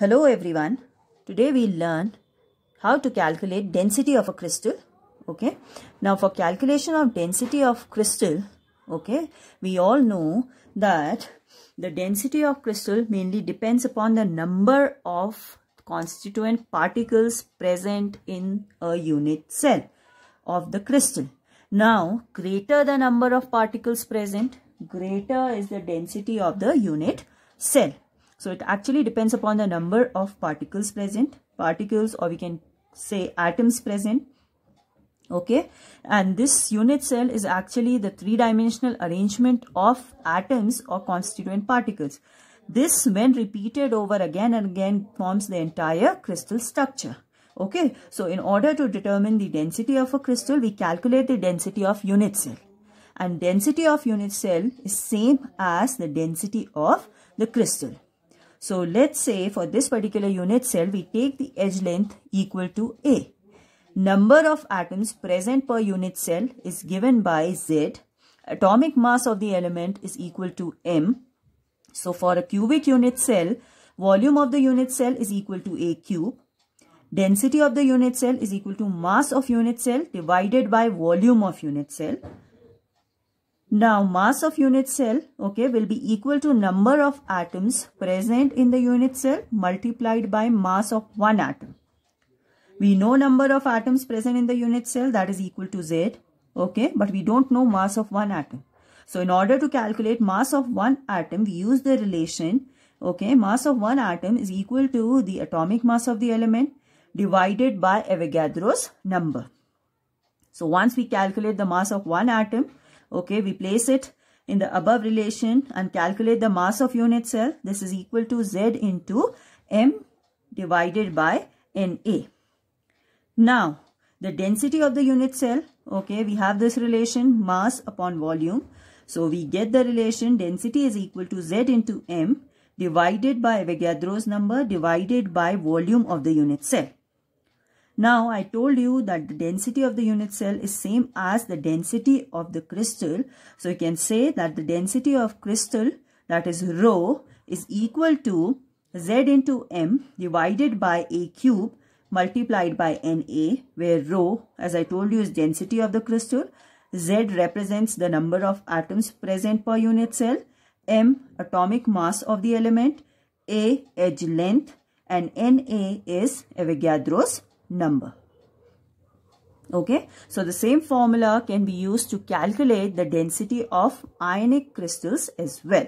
Hello everyone. Today we learn how to calculate density of a crystal. Okay. Now for calculation of density of crystal, okay, we all know that the density of crystal mainly depends upon the number of constituent particles present in a unit cell of the crystal. Now, greater the number of particles present, greater is the density of the unit cell. So it actually depends upon the number of particles present, particles or we can say atoms present. Okay, and this unit cell is actually the three-dimensional arrangement of atoms or constituent particles. This, when repeated over again and again, forms the entire crystal structure. Okay, so in order to determine the density of a crystal, we calculate the density of unit cell. And density of unit cell is same as the density of the crystal. So let's say for this particular unit cell, we take the edge length equal to A. Number of atoms present per unit cell is given by Z. Atomic mass of the element is equal to M. So for a cubic unit cell, volume of the unit cell is equal to A cube. Density of the unit cell is equal to mass of unit cell divided by volume of unit cell. Now mass of unit cell okay will be equal to number of atoms present in the unit cell multiplied by mass of one atom. We know number of atoms present in the unit cell that is equal to Z okay but we don't know mass of one atom. So in order to calculate mass of one atom we use the relation okay mass of one atom is equal to the atomic mass of the element divided by Avogadro's number. So once we calculate the mass of one atom Okay, we place it in the above relation and calculate the mass of unit cell. This is equal to Z into M divided by Na. Now, the density of the unit cell, okay, we have this relation mass upon volume. So, we get the relation density is equal to Z into M divided by Avogadro's number divided by volume of the unit cell. Now I told you that the density of the unit cell is same as the density of the crystal. So you can say that the density of crystal that is rho is equal to z into m divided by a cube multiplied by Na where rho as I told you is density of the crystal. Z represents the number of atoms present per unit cell. M atomic mass of the element. A edge length and Na is Avogadro's number. Okay, so the same formula can be used to calculate the density of ionic crystals as well.